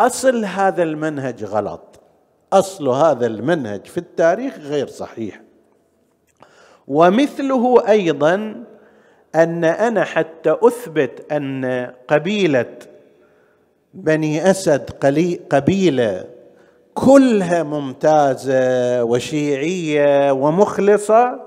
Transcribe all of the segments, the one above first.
اصل هذا المنهج غلط اصل هذا المنهج في التاريخ غير صحيح ومثله ايضا ان انا حتى اثبت ان قبيله بني اسد قبيله كلها ممتازه وشيعيه ومخلصه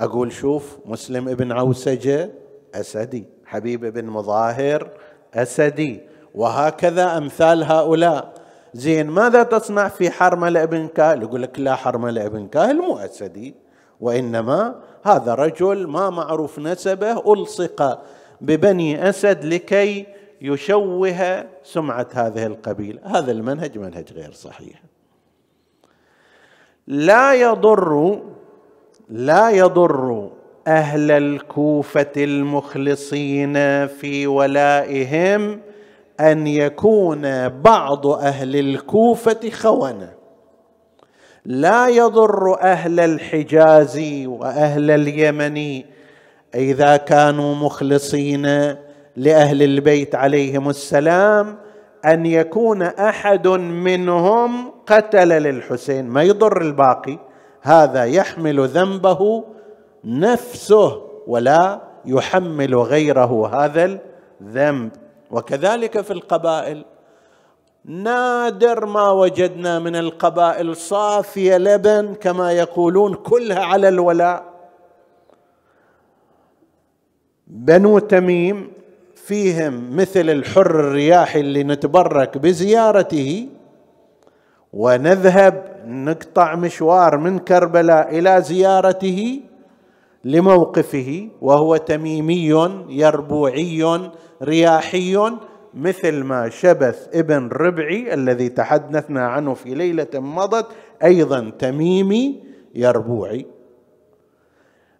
اقول شوف مسلم ابن عوسجه اسدي حبيب بن مظاهر اسدي وهكذا أمثال هؤلاء زين ماذا تصنع في حرملة ابن كاهل يقول لك لا حرملة ابن كاهل مو أسدي وإنما هذا رجل ما معروف نسبه ألصق ببني أسد لكي يشوه سمعة هذه القبيلة هذا المنهج منهج غير صحيح لا يضر لا يضر أهل الكوفة المخلصين في ولائهم ان يكون بعض اهل الكوفه خونه لا يضر اهل الحجاز واهل اليمن اذا كانوا مخلصين لاهل البيت عليهم السلام ان يكون احد منهم قتل للحسين ما يضر الباقي هذا يحمل ذنبه نفسه ولا يحمل غيره هذا الذنب وكذلك في القبائل نادر ما وجدنا من القبائل صافيه لبن كما يقولون كلها على الولاء بنو تميم فيهم مثل الحر الرياحي اللي نتبرك بزيارته ونذهب نقطع مشوار من كربلاء الى زيارته لموقفه وهو تميمي يربوعي رياحي مثل ما شبث ابن ربعي الذي تحدثنا عنه في ليله مضت ايضا تميمي يربوعي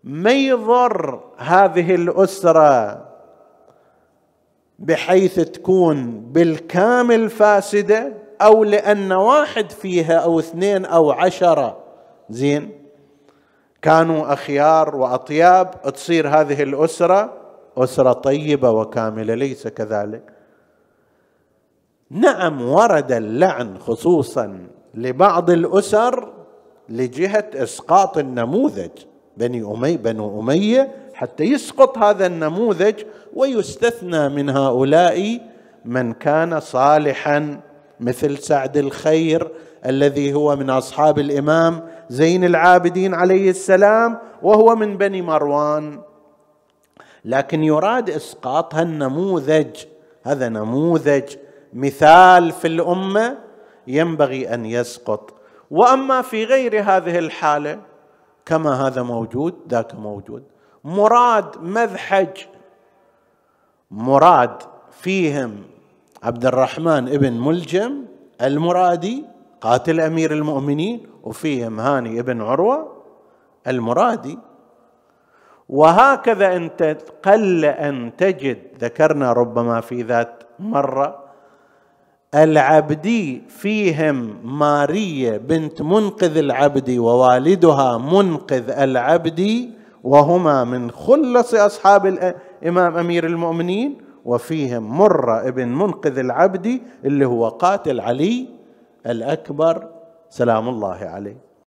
ما يضر هذه الاسره بحيث تكون بالكامل فاسده او لان واحد فيها او اثنين او عشره زين كانوا اخيار واطياب تصير هذه الاسره اسره طيبه وكامله ليس كذلك نعم ورد اللعن خصوصا لبعض الاسر لجهه اسقاط النموذج بني امي بنو اميه حتى يسقط هذا النموذج ويستثنى من هؤلاء من كان صالحا مثل سعد الخير الذي هو من اصحاب الامام زين العابدين عليه السلام وهو من بني مروان لكن يراد اسقاط هالنموذج هذا نموذج مثال في الامه ينبغي ان يسقط واما في غير هذه الحاله كما هذا موجود ذاك موجود مراد مذحج مراد فيهم عبد الرحمن ابن ملجم المرادي قاتل امير المؤمنين وفيهم هاني ابن عروه المرادي وهكذا انت قل ان تجد ذكرنا ربما في ذات مره العبدي فيهم ماريه بنت منقذ العبد ووالدها منقذ العبد وهما من خلص اصحاب الامام امير المؤمنين وفيهم مره ابن منقذ العبد اللي هو قاتل علي الأكبر سلام الله عليه